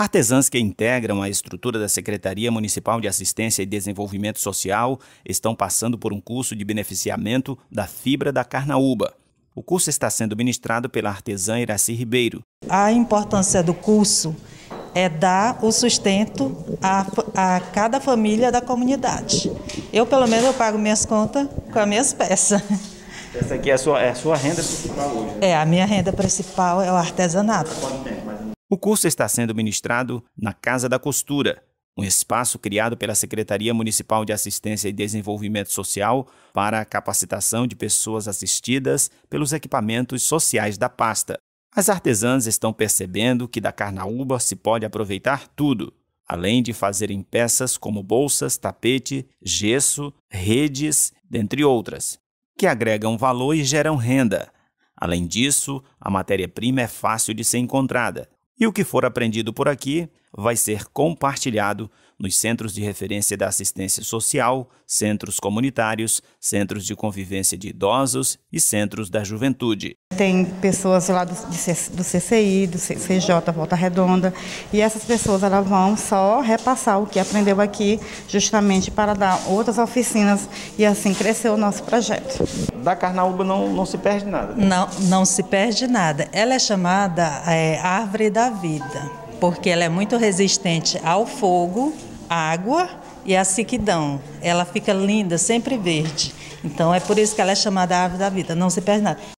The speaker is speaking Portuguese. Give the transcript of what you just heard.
Artesãs que integram a estrutura da Secretaria Municipal de Assistência e Desenvolvimento Social estão passando por um curso de beneficiamento da fibra da carnaúba. O curso está sendo ministrado pela artesã Iraci Ribeiro. A importância do curso é dar o sustento a, a cada família da comunidade. Eu, pelo menos, eu pago minhas contas com as minhas peças. Essa aqui é a sua, é a sua renda principal hoje? Né? É, a minha renda principal é o artesanato. Quanto tempo? O curso está sendo ministrado na Casa da Costura, um espaço criado pela Secretaria Municipal de Assistência e Desenvolvimento Social para a capacitação de pessoas assistidas pelos equipamentos sociais da pasta. As artesãs estão percebendo que da carnaúba se pode aproveitar tudo, além de fazerem peças como bolsas, tapete, gesso, redes, dentre outras, que agregam valor e geram renda. Além disso, a matéria-prima é fácil de ser encontrada, e o que for aprendido por aqui vai ser compartilhado nos centros de referência da assistência social, centros comunitários, centros de convivência de idosos e centros da juventude tem pessoas lá do, de, do CCI, do CJ Volta Redonda, e essas pessoas elas vão só repassar o que aprendeu aqui, justamente para dar outras oficinas e assim crescer o nosso projeto. Da Carnaúba não, não se perde nada? Né? Não, não se perde nada. Ela é chamada é, árvore da vida, porque ela é muito resistente ao fogo, água e à sequidão. Ela fica linda, sempre verde. Então é por isso que ela é chamada árvore da vida, não se perde nada.